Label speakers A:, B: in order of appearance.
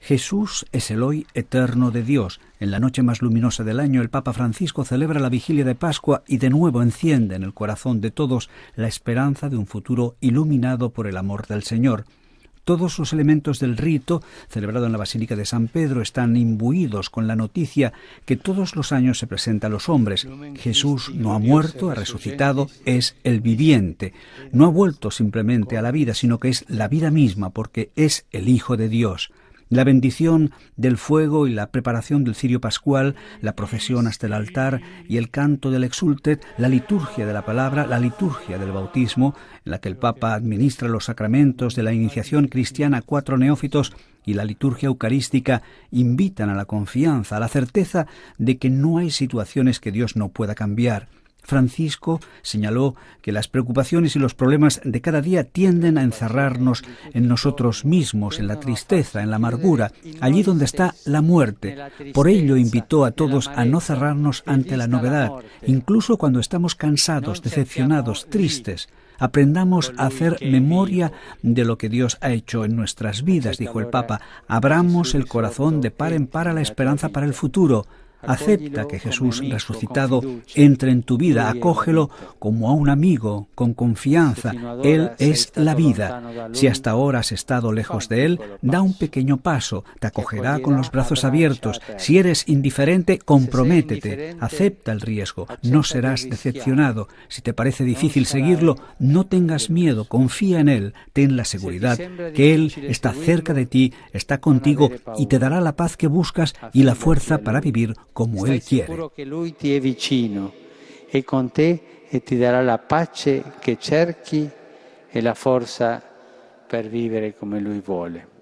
A: Jesús es el hoy eterno de Dios. En la noche más luminosa del año, el Papa Francisco celebra la vigilia de Pascua y de nuevo enciende en el corazón de todos la esperanza de un futuro iluminado por el amor del Señor. Todos los elementos del rito, celebrado en la Basílica de San Pedro, están imbuidos con la noticia que todos los años se presenta a los hombres. Jesús no ha muerto, ha resucitado, es el viviente. No ha vuelto simplemente a la vida, sino que es la vida misma, porque es el Hijo de Dios. La bendición del fuego y la preparación del cirio pascual, la procesión hasta el altar y el canto del exultet, la liturgia de la palabra, la liturgia del bautismo, en la que el Papa administra los sacramentos de la iniciación cristiana a cuatro neófitos y la liturgia eucarística invitan a la confianza, a la certeza de que no hay situaciones que Dios no pueda cambiar Francisco señaló que las preocupaciones y los problemas de cada día tienden a encerrarnos en nosotros mismos, en la tristeza, en la amargura, allí donde está la muerte. Por ello invitó a todos a no cerrarnos ante la novedad, incluso cuando estamos cansados, decepcionados, tristes. Aprendamos a hacer memoria de lo que Dios ha hecho en nuestras vidas, dijo el Papa. Abramos el corazón de par en par a la esperanza para el futuro. Acepta que Jesús resucitado entre en tu vida, acógelo como a un amigo, con confianza. Él es la vida. Si hasta ahora has estado lejos de Él, da un pequeño paso, te acogerá con los brazos abiertos. Si eres indiferente, comprométete, acepta el riesgo, no serás decepcionado. Si te parece difícil seguirlo, no tengas miedo, confía en Él, ten la seguridad que Él está cerca de ti, está contigo y te dará la paz que buscas y la fuerza para vivir como Estoy Él quiere. Seguro que Lui ti è vicino e con te e ti darà la pace che cerchi e la forza per vivere come Lui vuole.